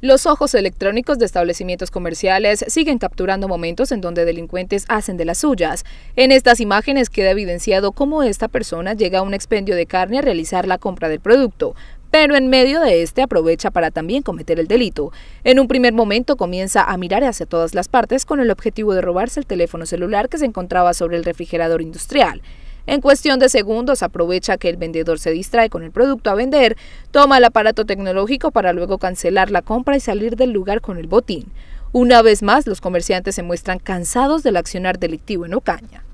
Los ojos electrónicos de establecimientos comerciales siguen capturando momentos en donde delincuentes hacen de las suyas. En estas imágenes queda evidenciado cómo esta persona llega a un expendio de carne a realizar la compra del producto, pero en medio de este aprovecha para también cometer el delito. En un primer momento comienza a mirar hacia todas las partes con el objetivo de robarse el teléfono celular que se encontraba sobre el refrigerador industrial. En cuestión de segundos aprovecha que el vendedor se distrae con el producto a vender, toma el aparato tecnológico para luego cancelar la compra y salir del lugar con el botín. Una vez más, los comerciantes se muestran cansados del accionar delictivo en Ocaña.